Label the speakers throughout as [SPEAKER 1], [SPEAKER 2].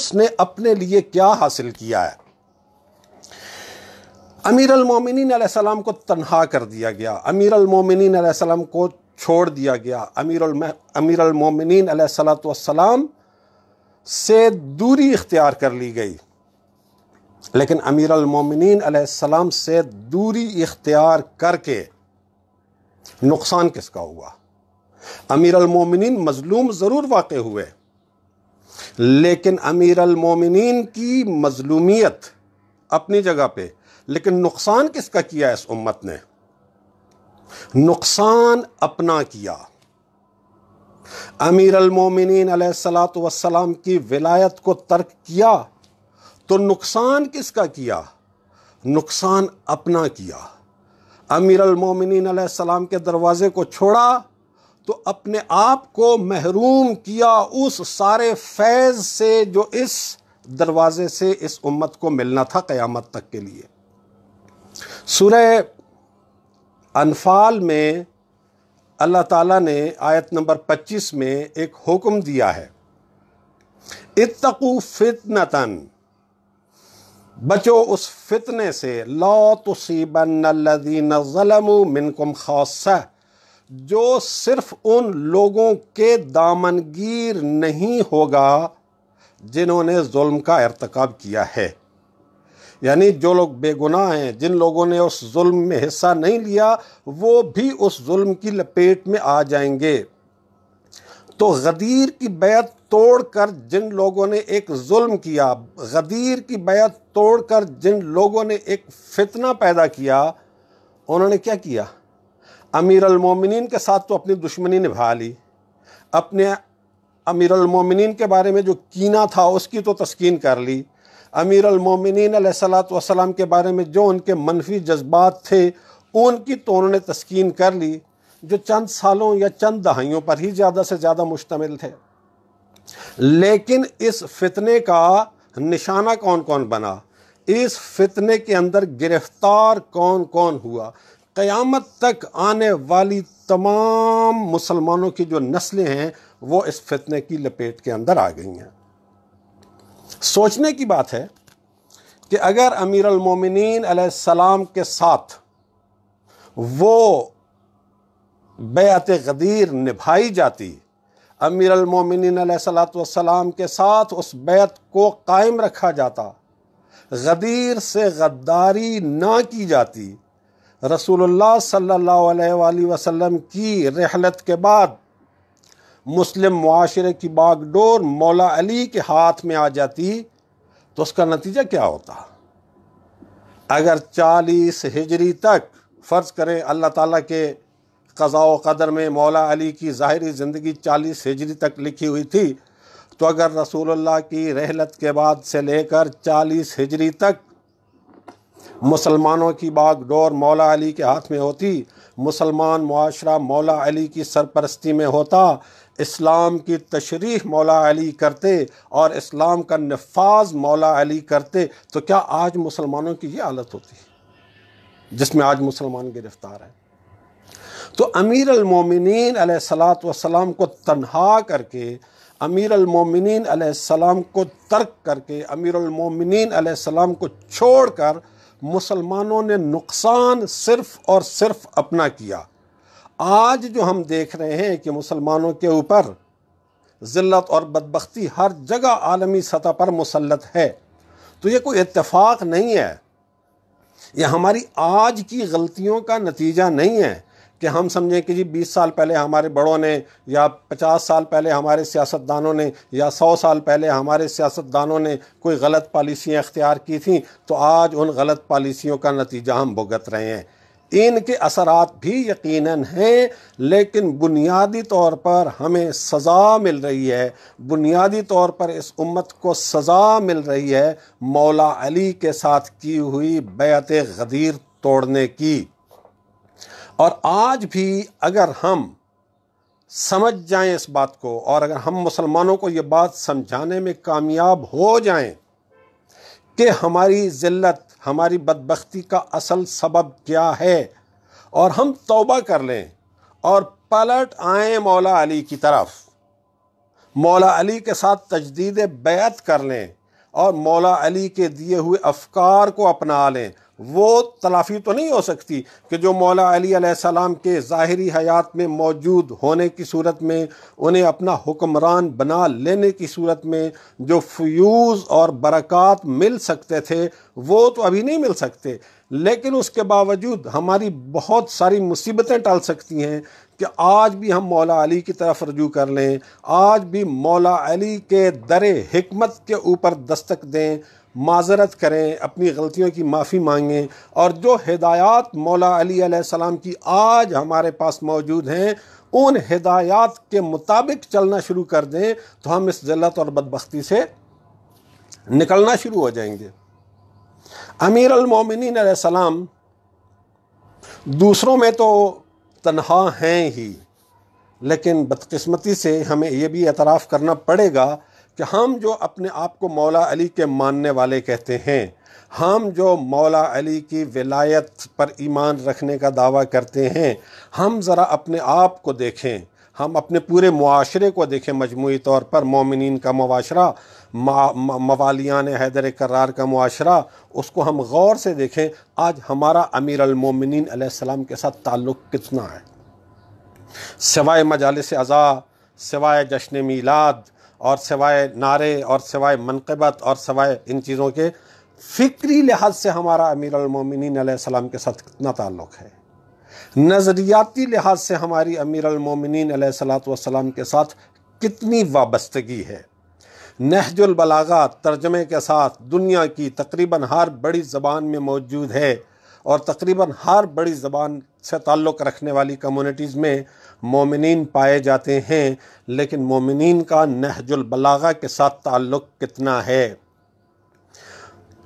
[SPEAKER 1] उसने अपने लिए क्या हासिल किया है अमीर अलमोमिन सलाम को तनहा कर दिया गया अमीर अलमोमिन सलाम को छोड़ दिया गया अमीर अमीर अलमोमिन सलाम से दूरी इख्तियार कर ली गई लेकिन अमीर अलमोमिन सलाम से दूरी इख्तियार करके नुकसान किसका हुआ अमीर अलमोमिन मजलूम ज़रूर वाक़ हुए लेकिन अमीर अलमोमिन की मजलूमियत अपनी जगह पे लेकिन नुकसान किसका किया इस उम्मत ने नुकसान अपना किया अमीर अलमोमिन सलात वसलाम की विलायत को तर्क किया तो नुकसान किसका किया नुकसान अपना किया अमीर अलमोमिन सलाम के दरवाज़े को छोड़ा तो अपने आप को महरूम किया उस सारे फैज़ से जो इस दरवाज़े से इस उम्मत को मिलना था क़यामत तक के लिए सुरह अनफाल में अल्लाह ताला ने आयत नंबर 25 में एक हुक्म दिया है इतकु फितनतन बचो उस फितने से लौ तुसीबन लदीन मिनकुम खासा जो सिर्फ उन लोगों के दामनगीर नहीं होगा जिन्होंने जुल्म का अरतक किया है यानी जो लोग बेगुनाह हैं जिन लोगों ने उस जुल्म में हिस्सा नहीं लिया वो भी उस जुल्म की लपेट में आ जाएंगे तो गदीर की बैत तोड़कर जिन लोगों ने एक जुल्म किया गदीर की बैत तोड़कर जिन लोगों ने एक फितना पैदा किया उन्होंने क्या किया अमीर अलमोमिन के साथ तो अपनी दुश्मनी निभा ली अपने अमीर अलमोमिन के बारे में जो कीना था उसकी तो तस्कीन कर ली अमीर अलमोमिन सलाम के बारे में जो उनके मनफी जज्बात थे उनकी तो उन्होंने तस्कीन कर ली जो चंद सालों या चंद दहाइयों पर ही ज़्यादा से ज़्यादा मुश्तमिल थे लेकिन इस फितने का निशाना कौन कौन बना इस फितने के अंदर गिरफ्तार कौन कौन हुआ क़यामत तक आने वाली तमाम मुसलमानों की जो नस्लें हैं वो इस फितने की लपेट के अंदर आ गई हैं सोचने की बात है कि अगर अमीर अमीरमिन सलाम के साथ वो बैत गदीर निभाई जाती अमीर अमीरमिन सलाम के साथ उस बैत को कायम रखा जाता गदीर से गद्दारी ना की जाती रसूलुल्लाह सल्लल्लाहु अलैहि वसल्लम की रहलत के बाद मुस्लिम माशरे की बागडोर मौला अली के हाथ में आ जाती तो उसका नतीजा क्या होता अगर चालीस हिजरी तक फ़र्ज़ करें अल्लाह ताला के कज़ा कदर में मौला अली की ज़ाहरी ज़िंदगी चालीस हिजरी तक लिखी हुई थी तो अगर रसूलुल्लाह की रहलत के बाद से लेकर चालीस हिजरी तक मुसलमानों की बागडोर मौला अली के हाथ में होती मुसलमान माशरा मौला अली की सरपरस्ती में होता इस्लाम की तशरीह मौला अली करते और इस्लाम का नफाज मौला अली करते तो क्या आज मुसलमानों की ये हालत होती है जिसमें आज मुसलमान गिरफ्तार हैं तो अमीर अलमोमिन सलात वसलाम को तनहा करके अमीर अलमोमिन सलाम को तर्क करके अमीर अलमोमिन सलाम को छोड़ कर मुसलमानों ने नुकसान सिर्फ और सिर्फ अपना किया आज जो हम देख रहे हैं कि मुसलमानों के ऊपर ज़िल्लत और बदबख्ती हर जगह आलमी सतह पर मुसलत है तो ये कोई इत्तेफाक नहीं है यह हमारी आज की गलतियों का नतीजा नहीं है कि हम समझें कि जी 20 साल पहले हमारे बड़ों ने या 50 साल पहले हमारे सियासतदानों ने या 100 साल पहले हमारे सियासतदानों ने कोई गलत पॉलिसियाँ इख्तियार की थी तो आज उन गलत पॉलिसियों का नतीजा हम भुगत रहे हैं इनके असरात भी यकीनन हैं लेकिन बुनियादी तौर पर हमें सज़ा मिल रही है बुनियादी तौर पर इस उम्मत को सज़ा मिल रही है मौला अली के साथ की हुई बैत गदीर तोड़ने की और आज भी अगर हम समझ जाएं इस बात को और अगर हम मुसलमानों को ये बात समझाने में कामयाब हो जाएं कि हमारी ज़िल्त हमारी बदबख्ती का असल सबब क्या है और हम तौबा कर लें और पलट आएं मौला अली की तरफ मौला अली के साथ तजदीद बैत कर लें और मौला अली के दिए हुए अफकार को अपना लें वो तलाफी तो नहीं हो सकती कि जो मौला अली सलाम के ज़ाहरी हयात में मौजूद होने की सूरत में उन्हें अपना हुक्मरान बना लेने की सूरत में जो फ्यूज़ और बरक़ात मिल सकते थे वो तो अभी नहीं मिल सकते लेकिन उसके बावजूद हमारी बहुत सारी मुसीबतें टल सकती हैं कि आज भी हम मौला अली की तरफ रजू कर लें आज भी मौला अली के दर हमत के ऊपर दस्तक दें माजरत करें अपनी गलतियों की माफ़ी मांगें और जो हिदायत मौला अली अलैहिस्सलाम की आज हमारे पास मौजूद हैं उन हिदायत के मुताबिक चलना शुरू कर दें तो हम इस ज़िलत और बदबख्ती से निकलना शुरू हो जाएंगे अमीर अमोमिन सलाम दूसरों में तो तनहा हैं ही लेकिन बदकस्मती से हमें यह भी एतराफ़ करना पड़ेगा कि हम जो अपने आप को मौला अली के मानने वाले कहते हैं हम जो मौला अली की विलायत पर ईमान रखने का दावा करते हैं हम ज़रा अपने आप को देखें हम अपने पूरे माशरे को देखें मजमू तौर पर मोमिन का माशरा मवालियान हैदर करार का माशरा उसको हम गौर से देखें आज हमारा अमीर अलमोमिन के साथ ताल्लुक़ कितना है सिवाय मजालस अज़ा सिवाय जश्न मीलाद और सिवाय नारे और सिवाय मनकबत और सिवाय इन चीज़ों के फ़िक्री लिहाज से हमारा अमीर अमीरमिन सलाम के साथ कितना ताल्लुक़ है नज़रियाती लिहाज से हमारी अमीर अमीरमिन सलाम के साथ कितनी वाबस्तगी है नहजुलबलागा तर्जमे के साथ दुनिया की तकरीबन हर बड़ी ज़बान में मौजूद है और तकरीबन हर बड़ी ज़बान से ताल्लुक़ रखने वाली कम्यूनिटीज़ में मोमिन पाए जाते हैं लेकिन मोमिन का नहजुलबलागा के साथ ताल्लुक़ कितना है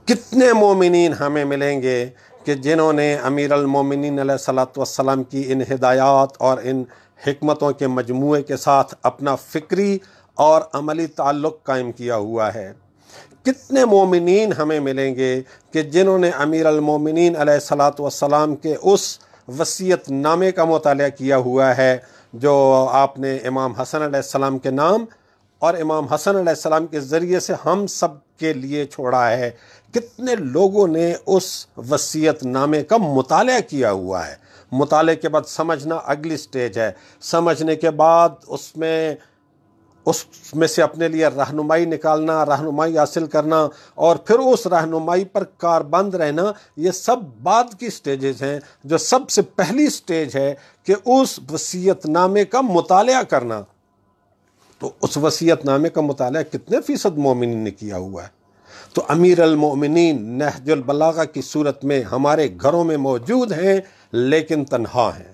[SPEAKER 1] कितने मोमिन हमें मिलेंगे कि जिन्होंने अमीर अमीरमिन सलाम की इन हदायात और इन हमतों के मजमू के साथ अपना फ़िक्री और अमली ताल्लुक़ कायम किया हुआ है कितने मोमिन हमें मिलेंगे कि जिन्होंने अमीर अमीरमिन सलाम के उस वसीयत नामे का मताल किया हुआ है जो आपने इमाम हसन सलाम के नाम और इमाम हसन सलाम के ज़रिए से हम सब के लिए छोड़ा है कितने लोगों ने उस वसीयत नामे का मताल किया हुआ है मुताले के बाद समझना अगली स्टेज है समझने के बाद उसमें उसमें से अपने लिए रहनुमाई निकालना रहनुमाई हासिल करना और फिर उस रहनुमाई पर कारबंद रहना ये सब बाद की स्टेजेस हैं जो सबसे पहली स्टेज है कि उस वसीयतनामे का मुताल करना तो उस वसीयतनामे का मुताल कितने फ़ीसद मोमिन ने किया हुआ है तो अमीर अलमोमिन नहजुलबलागा की सूरत में हमारे घरों में मौजूद हैं लेकिन तनहा हैं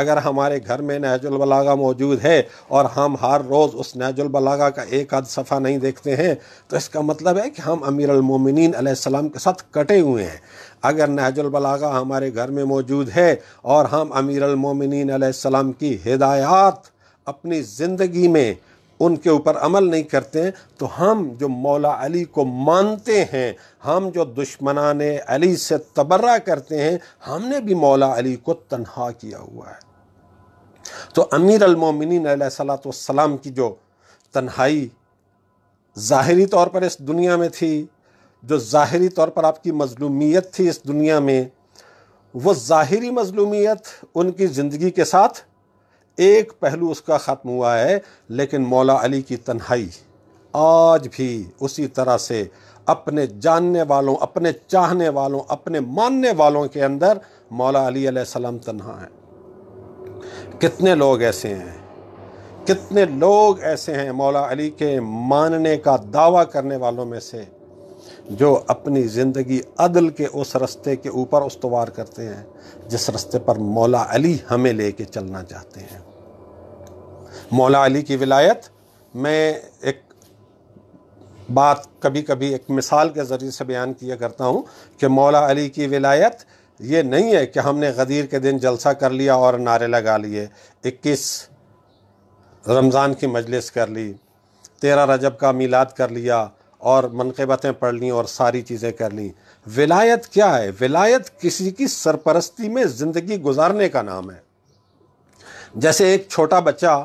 [SPEAKER 1] अगर हमारे घर में बलागा मौजूद है और हम हर रोज़ उस नहजुलबलागा का एक आध सफ़ा नहीं देखते हैं तो इसका मतलब है कि हम अमीर अलमोमिन के साथ कटे हुए हैं अगर नहजुलबलागा हमारे घर में मौजूद है और हम अमीर अलमोमिन की हिदायत अपनी ज़िंदगी में उनके ऊपर अमल नहीं करते तो हम जो मौला अली को मानते हैं हम जो दुश्मनान अली से तबर्रा करते हैं हमने भी मौला अली को तन्हा किया हुआ है तो अमीर अलमोमिन सलाम की जो तन्हाई ज़ाहरी तौर पर इस दुनिया में थी जो ज़ाहरी तौर पर आपकी मजलूमियत थी इस दुनिया में वो ज़ाहरी मजलूमियत उनकी ज़िंदगी के साथ एक पहलू उसका ख़त्म हुआ है लेकिन मौला अली की तन्हाई आज भी उसी तरह से अपने जानने वालों अपने चाहने वालों अपने मानने वालों के अंदर मौला अली सलाम तन्हा हैं कितने लोग ऐसे हैं कितने लोग ऐसे हैं मौला अली के मानने का दावा करने वालों में से जो अपनी ज़िंदगी अदल के उस रस्ते के ऊपर उसवार करते हैं जिस रस्ते पर मौला अली हमें ले कर चलना चाहते हैं मौला अली की विलायत मैं एक बात कभी कभी एक मिसाल के ज़रिए से बयान किया करता हूँ कि मौला अली की विलायत ये नहीं है कि हमने गदीर के दिन जलसा कर लिया और नारे लगा लिए इक्कीस रमज़ान की मजलिस कर ली तेरह रजब का मीलाद कर लिया और मनकबतें पढ़ ली और सारी चीज़ें कर ली विलायत क्या है विलायत किसी की सरपरस्ती में ज़िंदगी गुजारने का नाम है जैसे एक छोटा बच्चा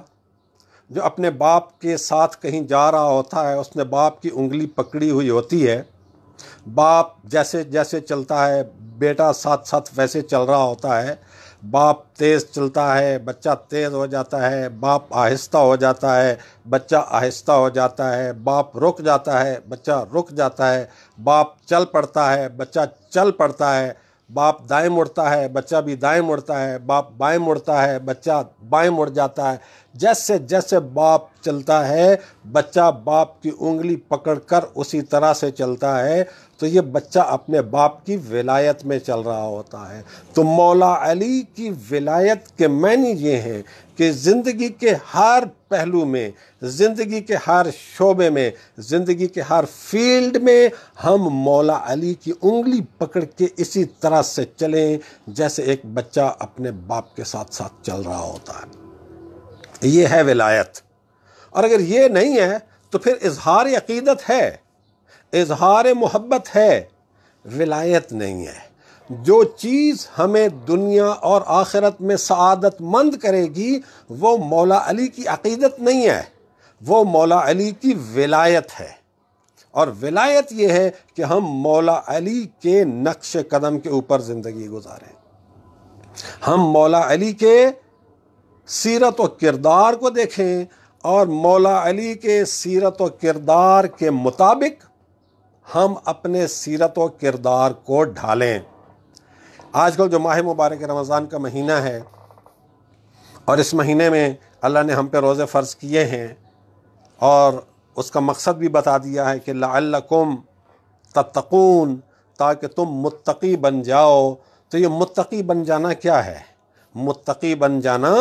[SPEAKER 1] जो अपने बाप के साथ कहीं जा रहा होता है उसने बाप की उंगली पकड़ी हुई होती है बाप जैसे जैसे चलता है बेटा साथ साथ वैसे चल रहा होता है बाप तेज़ चलता है बच्चा तेज़ हो जाता है बाप आहिस्ता हो जाता है बच्चा आहिस्ता हो जाता है बाप रुक जाता है बच्चा रुक जाता है बाप चल पड़ता है बच्चा चल पड़ता है बाप दाएं मुड़ता है बच्चा भी दाएं मुड़ता है बाप बाएं मुड़ता है बच्चा बाएं मुड़ जाता है जैसे जैसे बाप चलता है बच्चा बाप की उंगली पकड़कर उसी तरह से चलता है तो ये बच्चा अपने बाप की विलायत में चल रहा होता है तो मौला अली की विलायत के मैंने ये हैं कि ज़िंदगी के हर पहलू में ज़िंदगी के हर शोबे में ज़िंदगी के हर फील्ड में हम मौला अली की उंगली पकड़ के इसी तरह से चलें जैसे एक बच्चा अपने बाप के साथ साथ चल रहा होता है ये है विलायत और अगर ये नहीं है तो फिर इजहार अकीदत है इजहार मोहब्बत है विलायत नहीं है जो चीज़ हमें दुनिया और आखिरत में सआदतमंद करेगी वो मौला अली की अकीदत नहीं है वो मौला अली की विलायत है और विलायत ये है कि हम मौला अली के नक्श कदम के ऊपर ज़िंदगी गुजारें हम मौला अली के सीरत व किरदार को देखें और मौला अली के सीरत व किरदार के मुताबिक हम अपने सीरत व किरदार को ढालें आजकल जो माह मुबारक रमज़ान का महीना है और इस महीने में अल्लाह ने हम पे रोज़े फ़र्ज़ किए हैं और उसका मकसद भी बता दिया है कि लाकुम तत्तकून ताकि तुम मुत्तकी बन जाओ तो ये मुत्तकी बन जाना क्या है मुत्तकी बन जाना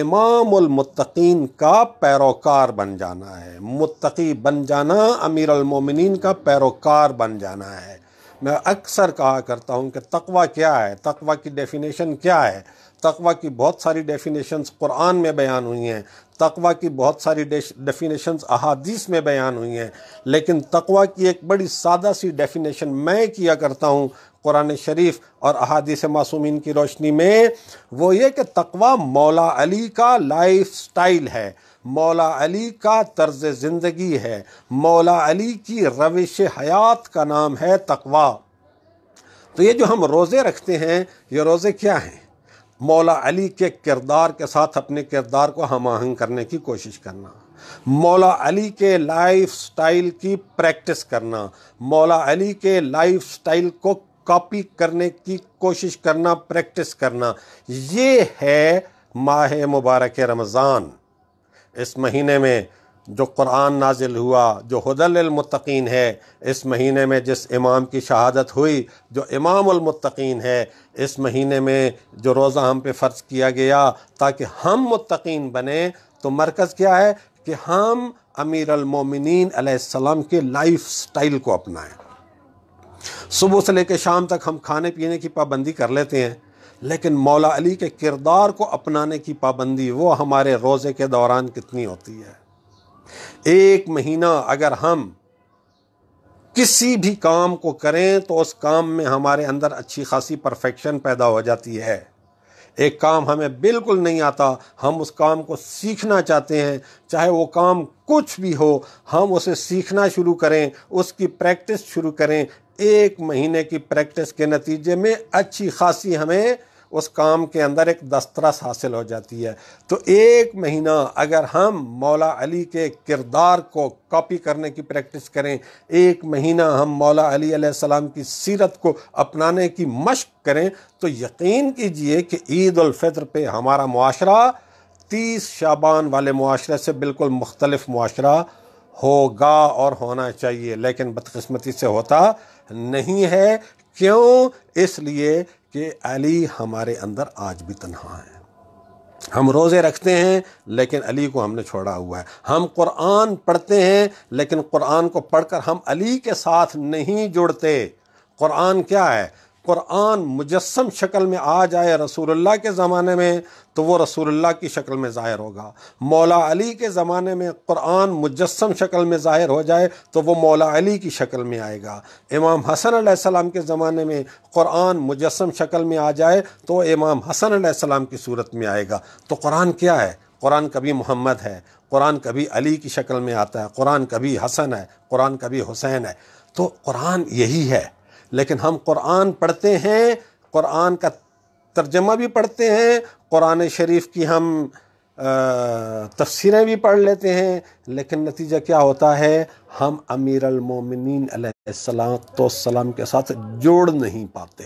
[SPEAKER 1] इमामतकीन का पैरोकार बन जाना है मुतकी बन जाना अमीर अमीरमिन का पैरोकार बन जाना है मैं अक्सर कहा करता हूँ कि तकवा क्या है तकवा की डेफिनेशन क्या है तकवा की बहुत सारी डेफिनेशंस कुरान में बयान हुई हैं तकवा की बहुत सारी डेफिनेशंस अहादीस में बयान हुई हैं लेकिन तकवा की एक बड़ी सादा सी डेफिनेशन मैं किया करता हूँ कुरान शरीफ और अहादीस मासूमिन की रोशनी में वो ये कि तकवा मौला अली का लाइफ स्टाइल है मौला अली का तर्ज ज़िंदगी है मौला अली की रविश हयात का नाम है तकवा तो ये जो हम रोज़े रखते हैं ये रोज़े क्या हैं मौला अली के किरदार के साथ अपने किरदार को हम आहंग करने की कोशिश करना मौला अली के लाइफ स्टाइल की प्रैक्टिस करना मौला अली के लाइफ स्टाइल को कॉपी करने की कोशिश करना प्रैक्टिस करना ये है माह मुबारक रमज़ान इस महीने में जो कुरान नाजिल हुआ जो हदलमतकीन है इस महीने में जिस इमाम की शहादत हुई जो इमामतकीन है इस महीने में जो रोज़ा हम पे फ़र्ज किया गया ताकि हम मुतकीन बने तो मरकज़ क्या है कि हम अमीर अलमोमिन के लाइफ स्टाइल को अपनाएं सुबह से लेकर शाम तक हम खाने पीने की पाबंदी कर लेते हैं लेकिन मौला अली के किरदार को अपनाने की पाबंदी वो हमारे रोज़े के दौरान कितनी होती है एक महीना अगर हम किसी भी काम को करें तो उस काम में हमारे अंदर अच्छी खासी परफेक्शन पैदा हो जाती है एक काम हमें बिल्कुल नहीं आता हम उस काम को सीखना चाहते हैं चाहे वो काम कुछ भी हो हम उसे सीखना शुरू करें उसकी प्रैक्टिस शुरू करें एक महीने की प्रैक्टिस के नतीजे में अच्छी खासी हमें उस काम के अंदर एक दस्तरस हासिल हो जाती है तो एक महीना अगर हम मौला अली के किरदार को कॉपी करने की प्रैक्टिस करें एक महीना हम मौला अली सलाम की सीरत को अपनाने की मशक करें तो यकीन कीजिए कि ईद फितर पे हमारा माशरा तीस शाबान वाले माशरे से बिल्कुल मुख्तलफ माशरा होगा और होना चाहिए लेकिन बदकस्मती से होता नहीं है क्यों इसलिए कि अली हमारे अंदर आज भी तनहा है हम रोज़े रखते हैं लेकिन अली को हमने छोड़ा हुआ है हम कुरान पढ़ते हैं लेकिन कुरान को पढ़कर हम अली के साथ नहीं जुड़ते कुरान क्या है क़ुरान मुजस्म शक्ल में आ जाए रसूलुल्लाह के ज़माने में तो वो रसूलुल्लाह की शक्ल में ज़ाहिर होगा मौला अली के ज़माने में क़ुरान मुजस्म शक्ल में ज़ाहिर हो जाए तो वो मौला अली की शक्ल में आएगा इमाम हसन अलैहिस्सलाम के ज़माने में क़ुरान मुजस्म शक्ल में आ जाए तो इमाम हसन अलैहिस्सलाम की सूरत में आएगा तो कुरान क्या है कुरान कभी मोहम्मद है कुरान कभी अली की शक्ल में आता है कुरान कभी हसन है कुरान कभी हुसैन है तो कुरान यही है लेकिन हम कुरान पढ़ते हैं कुरान का तर्जमा भी पढ़ते हैं कुरान शरीफ की हम तफसरें भी पढ़ लेते हैं लेकिन नतीजा क्या होता है हम अमीर अलमोमिनसलाम के साथ जोड़ नहीं पाते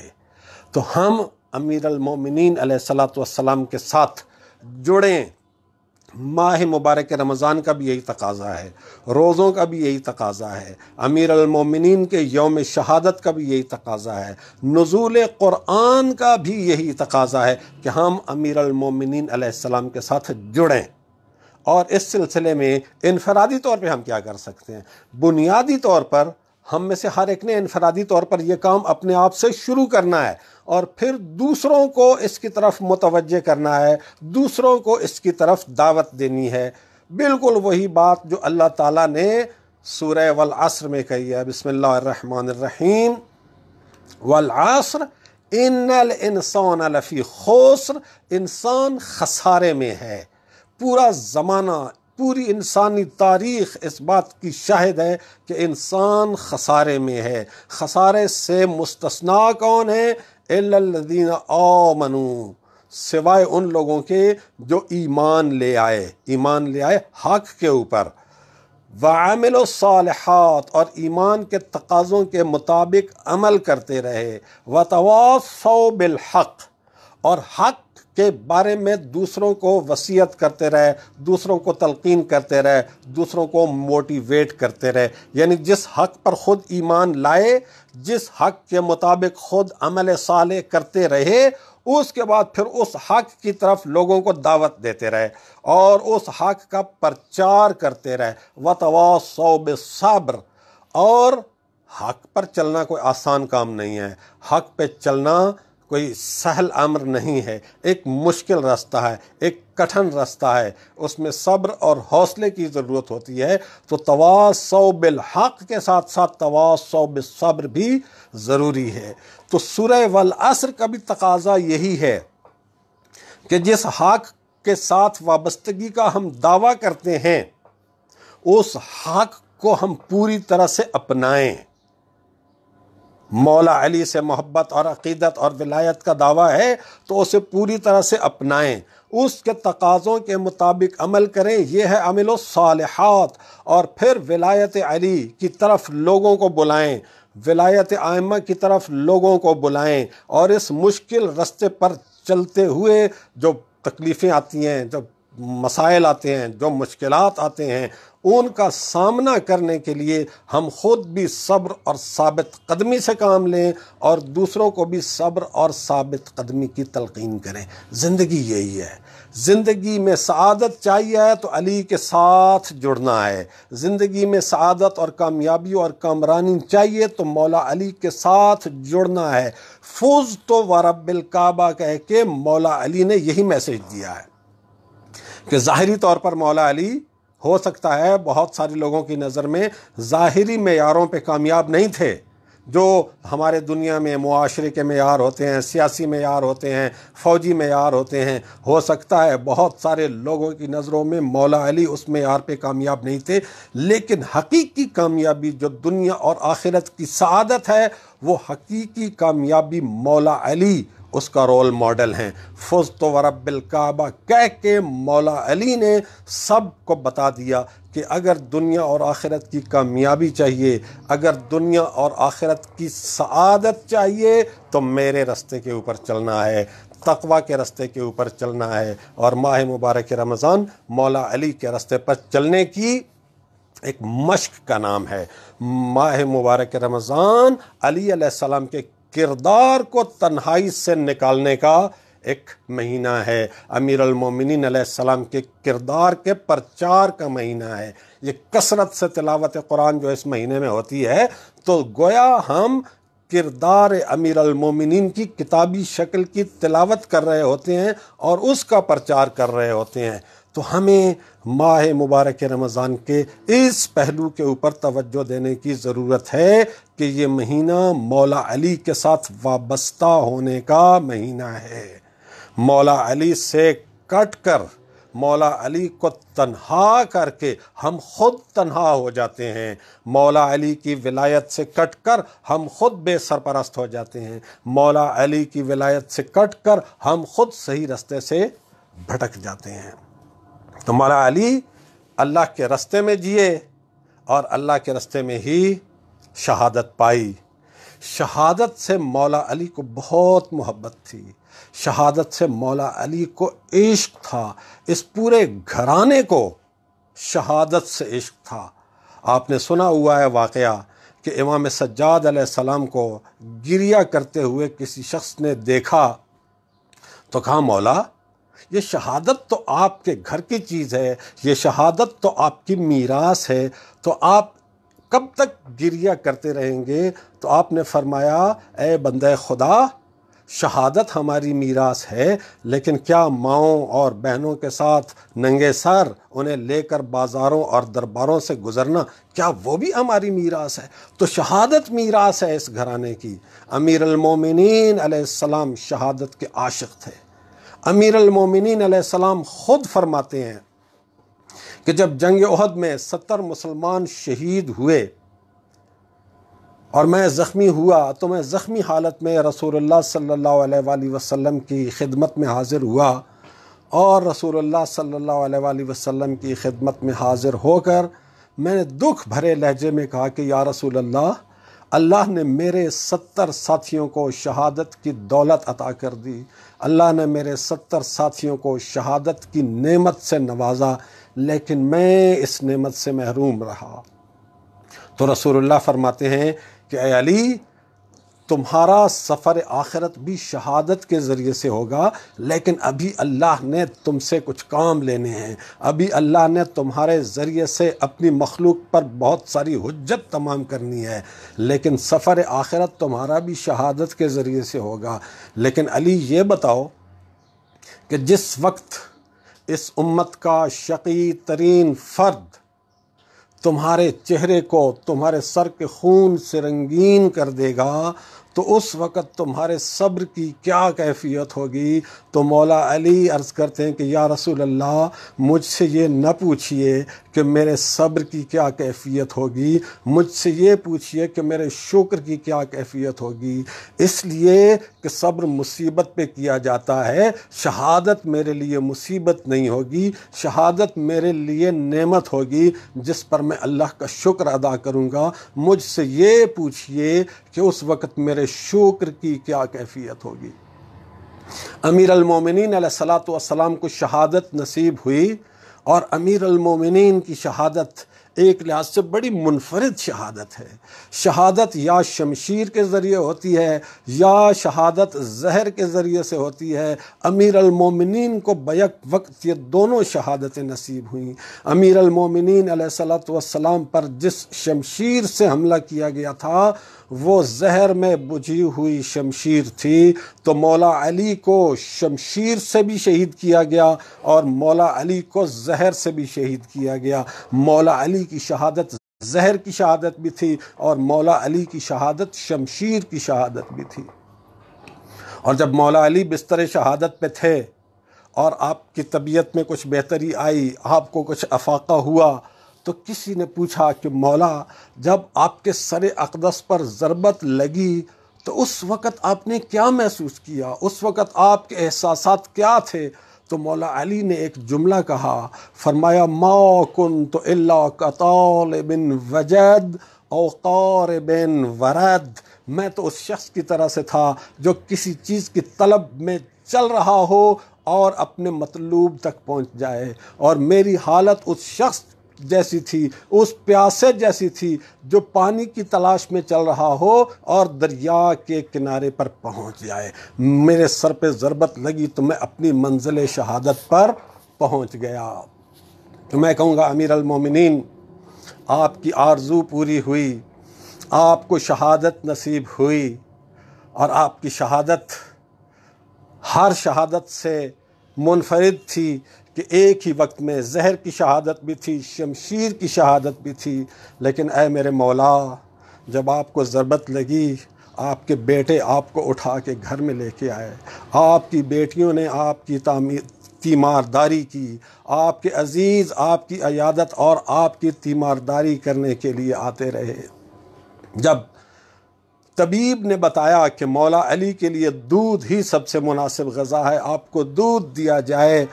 [SPEAKER 1] तो हम अमीर अलमोमिनसलाम के साथ जुड़ें माह मुबारक रमज़ान का भी यही तकाजा है रोज़ों का भी यही तकाजा है अमीर अलमोमिन के योम शहादत का भी यही तकाजा है नज़ूल क़ुरान का भी यही तकाजा है कि हम अमीर अलमोमिन के साथ जुड़ें और इस सिलसिले में इनफरादी तौर पे हम क्या कर सकते हैं बुनियादी तौर पर हम में से हर एक ने इनफरादी तौर पर यह काम अपने आप से शुरू करना है और फिर दूसरों को इसकी तरफ मुतवजह करना है दूसरों को इसकी तरफ दावत देनी है बिल्कुल वही बात जो अल्लाह ताला ने सूर्य वल आसर में कही है बसमीम वल आसर इनल इंसान लफ़ी खोसर इंसान खसारे में है पूरा ज़माना पूरी इंसानी तारीख इस बात की शाहिद है कि इंसान खसारे में है खसारे से मुस्तना कौन है एल्लदीन मनु सिवाय उन लोगों के जो ईमान ले आए ईमान ले आए हक के ऊपर वामिल सालहत और ईमान के तकाज़ों के मुताबिक अमल करते रहे व तवासो बिलहक और हक के बारे में दूसरों को वसीयत करते रहे दूसरों को तलकीन करते रहे दूसरों को मोटिवेट करते रहे यानी जिस हक पर ख़ुद ईमान लाए जिस हक के मुताबिक ख़ुद अमल साल करते रहे उसके बाद फिर उस हक की तरफ लोगों को दावत देते रहे और उस हक का प्रचार करते रहे वतवा सौब सब्र और हक पर चलना कोई आसान काम नहीं है हक पे चलना कोई सहल अम्र नहीं है एक मुश्किल रास्ता है एक कठिन रास्ता है उसमें सब्र और हौसले की ज़रूरत होती है तो बिल हक़ के साथ साथ तवासौ बिलसब्र भी ज़रूरी है तो सुरह वल असर का भी तकाजा यही है कि जिस हक के साथ वाबस्तगी का हम दावा करते हैं उस हक को हम पूरी तरह से अपनाएं मौला अली से मोहब्बत और अकीदत और विलायत का दावा है तो उसे पूरी तरह से अपनाएं उसके तकाज़ों के मुताबिक अमल करें यह है अमल सालहत और फिर विलायत अली की तरफ लोगों को बुलाएं विलायत आयमा की तरफ लोगों को बुलाएं और इस मुश्किल रस्ते पर चलते हुए जो तकलीफ़ें आती हैं जब मसाइल आते हैं जो मुश्किल आते हैं उनका सामना करने के लिए हम खुद भी सब्र और साबित कदमी से काम लें और दूसरों को भी सब्र और साबित कदमी की तलकिन करें ज़िंदगी यही है ज़िंदगी में शादत चाहिए है तो अली के साथ जुड़ना है ज़िंदगी में शादत और कामयाबी और कामरानी चाहिए तो मौला अली के साथ जुड़ना है फूज तो वरबिल काबा कह के मौला अली ने यही मैसेज दिया है कि ज़ाहरी तौर पर मौला अली हो सकता है बहुत सारे लोगों की नज़र में ज़ाहरी मैारों पर कामयाब नहीं थे जो हमारे दुनिया में मुआरे के मैार होते हैं सियासी मैार होते हैं फ़ौजी मैार होते हैं हो सकता है बहुत सारे लोगों की नज़रों में मौला अली उस मैार पर कामयाब नहीं थे लेकिन हकीकी कामयाबी जो दुनिया और आखिरत की शादत है वो हकीकी कामयाबी मौला अली उसका रोल मॉडल हैं फुज तो काबा कह के मौला अली ने सब को बता दिया कि अगर दुनिया और आखिरत की कामयाबी चाहिए अगर दुनिया और आखिरत की सआदत चाहिए तो मेरे रास्ते के ऊपर चलना है तकवा के रास्ते के ऊपर चलना है और माह मुबारक रमज़ान मौला अली के रास्ते पर चलने की एक मश्क का नाम है माह मुबारक रमज़ान अली सलाम के किरदार को तन्हाई से निकालने का एक महीना है अमीर अलमोमिन के किरदार के प्रचार का महीना है ये कसरत से तिलावत कुरान जो इस महीने में होती है तो गोया हम किरदार अमीर अलमोमिन की किताबी शक्ल की तिलावत कर रहे होते हैं और उसका प्रचार कर रहे होते हैं तो हमें माह मुबारक रमज़ान के इस पहलू के ऊपर तवज्जो देने की ज़रूरत है कि ये महीना मौला अली के साथ वाबस्ता होने का महीना है मौला अली से कट कर मौला अली को तन्हा करके हम खुद तन्हा हो जाते हैं मौला अली की विलायत से कट कर हम खुद बेसरपरस्त हो जाते हैं मौला अली की विलायत से कट कर हम खुद सही रास्ते से भटक जाते हैं तो मौला अली अल्लाह के रस्ते में जिए और अल्लाह के रस्ते में ही शहादत पाई शहादत से मौला अली को बहुत मोहब्बत थी शहादत से मौला अली को इश्क था इस पूरे घराने को शहादत से इश्क था आपने सुना हुआ है वाक़ कि इमाम सज्जाद सलाम को गिरिया करते हुए किसी शख्स ने देखा तो कहा मौला ये शहादत तो आपके घर की चीज़ है ये शहादत तो आपकी मीरास है तो आप कब तक गिरिया करते रहेंगे तो आपने फरमाया ए बंद खुदा शहादत हमारी मीरास है लेकिन क्या माओं और बहनों के साथ नंगे सर उन्हें लेकर बाज़ारों और दरबारों से गुज़रना क्या वो भी हमारी मीरास है तो शहादत मीरास है इस घराने की अमीर अलमोमिन सलाम शहादत के आशिक थे अमीर अलमोमिन ख़ुद फरमाते हैं कि जब जंग उहद में सत्तर मुसलमान शहीद हुए और मैं ज़ख्मी हुआ तो मैं ज़ख्मी हालत में रसूलुल्लाह सल्लल्लाहु अलैहि वसल्लम की खिदमत में हाज़िर हुआ और रसूलुल्लाह सल्लल्लाहु अलैहि वसल्लम की खिदमत में हाज़िर होकर मैंने दुख भरे लहजे में कहा कि या रसूलल्लाह अल्लाह ने मेरे सत्तर साथियों को शहादत की दौलत अता कर दी अल्लाह ने मेरे सत्तर साथियों को शहादत की नेमत से नवाजा लेकिन मैं इस नेमत से महरूम रहा तो रसूलुल्लाह फरमाते हैं कि अली तुम्हारा सफ़र आखिरत भी शहादत के ज़रिए से होगा लेकिन अभी अल्लाह ने तुमसे कुछ काम लेने हैं अभी अल्लाह ने तुम्हारे ज़रिए से अपनी मखलूक पर बहुत सारी हजत तमाम करनी है लेकिन सफ़र आखिरत तुम्हारा भी शहादत के ज़रिए से होगा लेकिन अली ये बताओ कि जिस वक्त इस उम्मत का शकी तरीन फ़र्द तुम्हारे चेहरे को तुम्हारे सर के खून से रंगीन कर देगा तो उस वक़्त तुम्हारे सब्र की क्या कैफियत होगी तो मौला अली अर्ज़ करते हैं कि या रसूल अल्लाह मुझसे ये न पूछिए कि मेरे सब्र की क्या कैफियत होगी मुझसे ये पूछिए कि मेरे शुक्र की क्या कैफियत होगी इसलिए कि सब्र मुसीबत पे किया जाता है शहादत मेरे लिए मुसीबत नहीं होगी शहादत मेरे लिए नेमत होगी जिस पर मैं अल्लाह का शुक्र अदा करूँगा मुझसे ये पूछिए कि उस वक़्त मेरे शुक्र की क्या कैफियत होगी अमीर अलमोमिन सलात वसलाम को शहादत नसीब हुई और अमीर अलमोमिन की शहादत एक लिहाज से बड़ी मुनफरद शहादत है शहादत या शमशीर के ज़रिए होती है या शहादत जहर के ज़रिए से होती है अमीर अलमोमिन को बैक वक्त ये दोनों शहादतें नसीब हुई अमीर अलमोमिन सलाम पर जिस शमशीर से हमला किया गया था वो जहर में बुझी हुई शमशीर थी तो मौला अली को शमशीर से भी शहीद किया गया और मौला अली को जहर से भी शहीद किया गया मौला अली की शहादत जहर की शहादत भी थी और मौला अली की शहादत शमशीर की शहादत भी थी और जब मौला अली बिस्तर शहादत पे थे और आपकी तबीयत में कुछ बेहतरी आई आपको कुछ अफाका हुआ तो किसी ने पूछा कि मौला जब आपके सर अकदस पर ज़रबत लगी तो उस वक़्त आपने क्या महसूस किया उस वक़्त आपके एहसास क्या थे तो मौला अली ने एक जुमला कहा फरमाया मा कन तो कतौल बिन वजद और बिन वरद मैं तो उस शख्स की तरह से था जो किसी चीज़ की तलब में चल रहा हो और अपने मतलूब तक पहुंच जाए और मेरी हालत उस शख्स जैसी थी उस प्यासे जैसी थी जो पानी की तलाश में चल रहा हो और दरिया के किनारे पर पहुंच जाए मेरे सर पे ज़रबत लगी तो मैं अपनी मंजिल शहादत पर पहुंच गया तो मैं कहूँगा अमीर अलमोमिन आपकी आरजू पूरी हुई आपको शहादत नसीब हुई और आपकी शहादत हर शहादत से मुनफरद थी कि एक ही वक्त में जहर की शहादत भी थी शमशीर की शहादत भी थी लेकिन ऐ मेरे मौला जब आपको ज़रबत लगी आपके बेटे आपको उठा के घर में लेके आए आपकी बेटियों ने आपकी तामीर तीमारदारी की आपके अजीज़ आपकी अयादत और आपकी तीमारदारी करने के लिए आते रहे जब तबीब ने बताया कि मौला अली के लिए दूध ही सबसे मुनासिब गज़ा है आपको दूध दिया जाए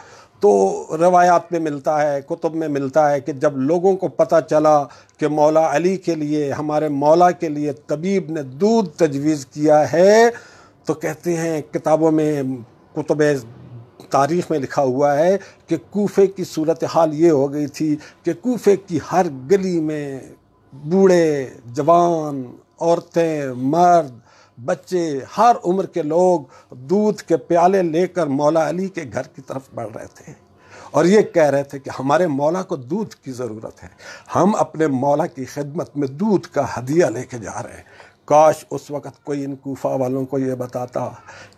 [SPEAKER 1] तो रवायात में मिलता है कुतुब में मिलता है कि जब लोगों को पता चला कि मौला अली के लिए हमारे मौला के लिए तबीब ने दूध तजवीज़ किया है तो कहते हैं किताबों में कुतुब तारीख़ में लिखा हुआ है कि कोफे की सूरत हाल ये हो गई थी कि कोफे की हर गली में बूढ़े जवान औरतें मर्द बच्चे हर उम्र के लोग दूध के प्याले लेकर मौला अली के घर की तरफ बढ़ रहे थे और ये कह रहे थे कि हमारे मौला को दूध की ज़रूरत है हम अपने मौला की खिदमत में दूध का हदिया लेके जा रहे हैं काश उस वक़्त कोई इन कोफा वालों को ये बताता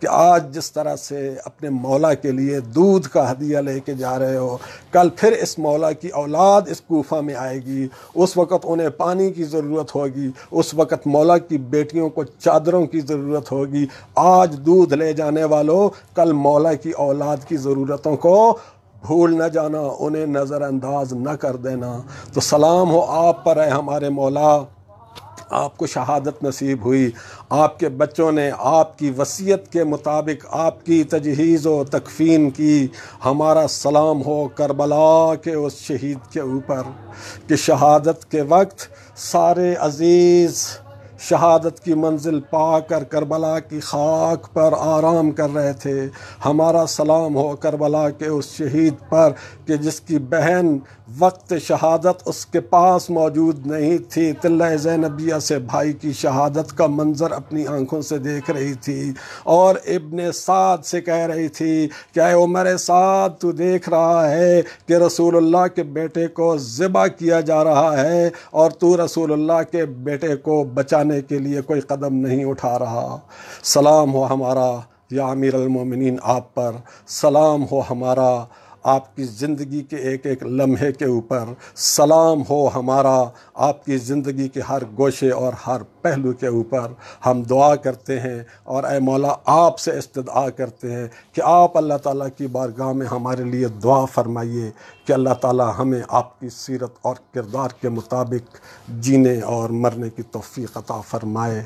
[SPEAKER 1] कि आज जिस तरह से अपने मौला के लिए दूध का हदिया लेके जा रहे हो कल फिर इस मौला की औलाद इस कोफा में आएगी उस वक़्त उन्हें पानी की ज़रूरत होगी उस वक़्त मौला की बेटियों को चादरों की ज़रूरत होगी आज दूध ले जाने वालों कल मौला की औलाद की ज़रूरतों को भूल न जाना उन्हें नज़रअंदाज न कर देना तो सलाम हो आप पर है हमारे मौला आपको शहादत नसीब हुई आपके बच्चों ने आपकी वसीयत के मुताबिक आपकी तजहीज़ व तकफ़ीन की हमारा सलाम हो करबला के उस शहीद के ऊपर कि शहादत के वक्त सारे अज़ीज़ शहादत की मंजिल पा कर करबला की खाक पर आराम कर रहे थे हमारा सलाम हो करबला के उस शहीद पर कि जिसकी बहन वक्त शहादत उसके पास मौजूद नहीं थी तिल्ला जैनबिया से भाई की शहादत का मंज़र अपनी आंखों से देख रही थी और इबन साद से कह रही थी क्या उमर साद तू देख रहा है कि रसूलुल्लाह के बेटे को ज़िबा किया जा रहा है और तू रसूलुल्लाह के बेटे को बचाने बचाने के लिए कोई कदम नहीं उठा रहा सलाम हो हमारा या अमीर अलमोमिन आप पर सलाम हो हमारा आपकी ज़िंदगी के एक एक लम्हे के ऊपर सलाम हो हमारा आपकी ज़िंदगी के हर गोशे और हर पहलू के ऊपर हम दुआ करते हैं और ए मौला आपसे इस्तदा करते हैं कि आप अल्लाह ताला की बारगाह में हमारे लिए दुआ फरमाइए कि अल्लाह ताला हमें आपकी सीरत और किरदार के मुताबिक जीने और मरने की तोफ़ी अता फ़रमाए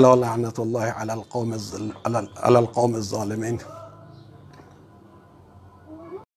[SPEAKER 1] अला लानत अला